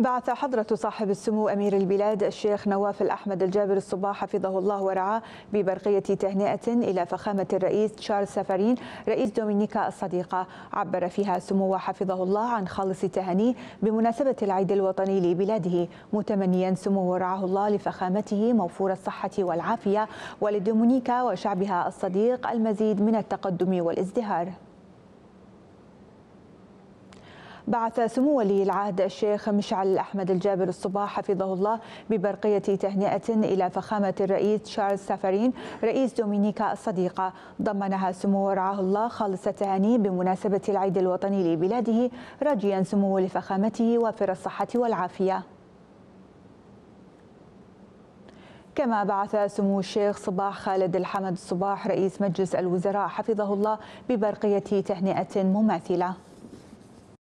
بعث حضرة صاحب السمو أمير البلاد الشيخ نواف الأحمد الجابر الصباح حفظه الله ورعاه ببرقية تهنئة إلى فخامة الرئيس تشارلز سافارين رئيس دومينيكا الصديقة عبر فيها سموه حفظه الله عن خالص تهنيه بمناسبة العيد الوطني لبلاده متمنيا سمو ورعاه الله لفخامته موفور الصحة والعافية ولدومينيكا وشعبها الصديق المزيد من التقدم والازدهار بعث سمو ولي العهد الشيخ مشعل أحمد الجابر الصباح حفظه الله ببرقية تهنئة إلى فخامة الرئيس تشارلز سافرين رئيس دومينيكا الصديقة ضمنها سمو ورعاه الله خالص التهاني بمناسبة العيد الوطني لبلاده راجيا سمو لفخامته وافر الصحة والعافية كما بعث سمو الشيخ صباح خالد الحمد الصباح رئيس مجلس الوزراء حفظه الله ببرقية تهنئة مماثلة